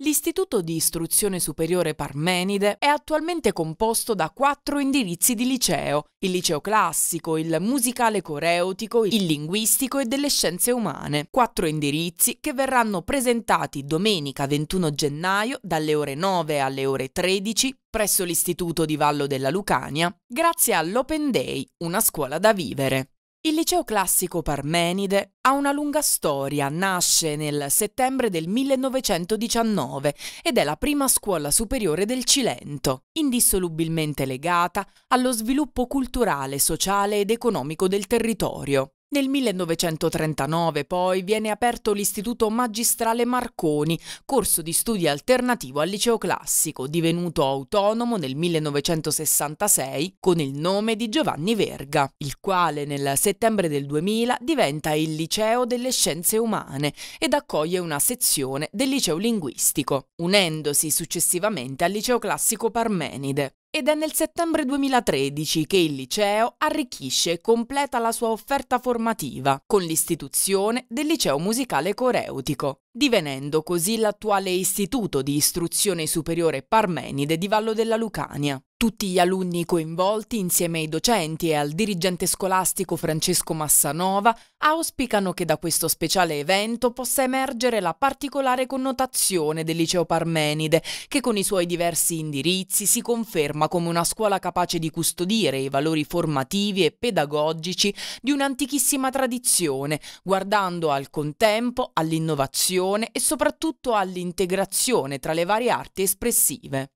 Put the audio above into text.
L'Istituto di Istruzione Superiore Parmenide è attualmente composto da quattro indirizzi di liceo, il liceo classico, il musicale coreutico, il linguistico e delle scienze umane. Quattro indirizzi che verranno presentati domenica 21 gennaio dalle ore 9 alle ore 13 presso l'Istituto di Vallo della Lucania, grazie all'Open Day, una scuola da vivere. Il liceo classico Parmenide ha una lunga storia, nasce nel settembre del 1919 ed è la prima scuola superiore del Cilento, indissolubilmente legata allo sviluppo culturale, sociale ed economico del territorio. Nel 1939 poi viene aperto l'Istituto Magistrale Marconi, corso di studi alternativo al liceo classico, divenuto autonomo nel 1966 con il nome di Giovanni Verga, il quale nel settembre del 2000 diventa il liceo delle scienze umane ed accoglie una sezione del liceo linguistico, unendosi successivamente al liceo classico Parmenide. Ed è nel settembre 2013 che il liceo arricchisce e completa la sua offerta formativa con l'istituzione del liceo musicale coreutico, divenendo così l'attuale istituto di istruzione superiore Parmenide di Vallo della Lucania. Tutti gli alunni coinvolti, insieme ai docenti e al dirigente scolastico Francesco Massanova, auspicano che da questo speciale evento possa emergere la particolare connotazione del liceo Parmenide, che con i suoi diversi indirizzi si conferma come una scuola capace di custodire i valori formativi e pedagogici di un'antichissima tradizione, guardando al contempo, all'innovazione e soprattutto all'integrazione tra le varie arti espressive.